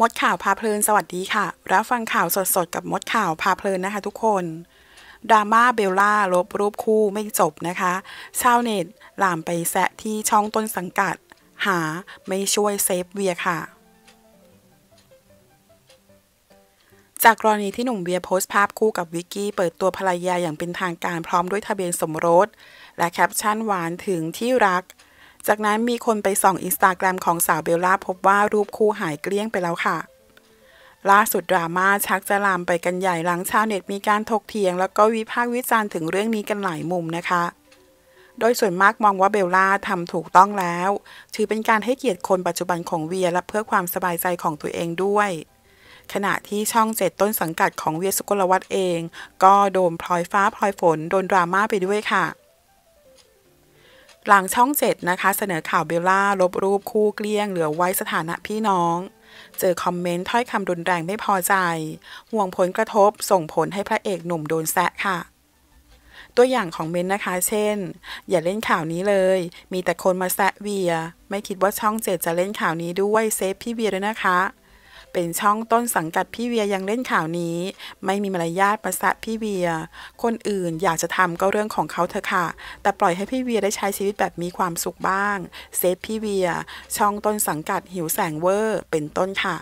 มดข่าวพาเพลินสวัสดีค่ะ รับฟังข่าวสดๆ กับมดข่าวพาเพลินนะคะทุกคนดราม่าเบลล่าลบรูปคู่ไม่จบนะคะชาวเน็ตลามไปแซะที่ช่องต้นสังกัด หาไม่ช่วยเซฟเวียค่ะ จากกรณีที่หนุ่มเวียโพสต์ภาพคู่กับวิกกี้เปิดตัวภรรยาอย่างเป็นทางการพร้อมด้วยทะเบียนสมรส และแคปชั่นหวานถึงที่รักจากนั้นมีคนไปส่องอินสตาแกรมของสาวเบลล่าพบว่ารูปคู่หายเกลี้ยงไปแล้วค่ะล่าสุดดราม่าชักจะลามไปกันใหญ่หลังชาวเน็ตมีการถกเถียงแล้วก็วิพากษ์วิจารณ์ถึงเรื่องนี้กันหลายมุมนะคะ โดยส่วนมากมองว่าเบลล่าทำถูกต้องแล้ว ถือเป็นการให้เกียรติคนปัจจุบันของเวียและเพื่อความสบายใจของตัวเองด้วย ขณะที่ช่องเจ็ดต้นสังกัดของเวียสุกลวัตเอง ก็โดนพลอยฟ้าพลอยฝนโดนดราม่าไปด้วยค่ะหลังช่อง7นะคะเสนอข่าวเบลล่าลบรูปคู่เกลี้ยงเหลือไว้สถานะพี่น้อง เจอคอมเมนต์ถ้อยคำรุนแรงไม่พอใจ ห่วงผลกระทบส่งผลให้พระเอกหนุ่มโดนแซะค่ะ ตัวอย่างของเมนนะคะเช่น อย่าเล่นข่าวนี้เลย มีแต่คนมาแซะเวียไม่คิดว่าช่องเจ็ดจะเล่นข่าวนี้ด้วยเซฟพี่เวียด้วยนะคะเป็นช่องต้นสังกัดพี่เวียยังเล่นข่าวนี้ ไม่มีมารยาทประสะพี่เวีย คนอื่นอยากจะทำก็เรื่องของเขาเถอะค่ะ แต่ปล่อยให้พี่เวียได้ใช้ชีวิตแบบมีความสุขบ้างเซฟพี่เวียช่องต้นสังกัดหิวแสงเวอร์ เป็นต้นค่ะ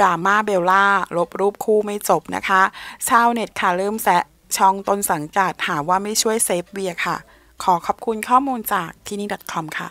ดราม่าเบลล่าลบรูปคู่ไม่จบนะคะ ชาวเน็ตค่ะเริ่มแซะช่องต้นสังกัดหาว่าไม่ช่วยเซฟเวียค่ะขอขอบคุณข้อมูลจากที่นี่ .com ค่ะ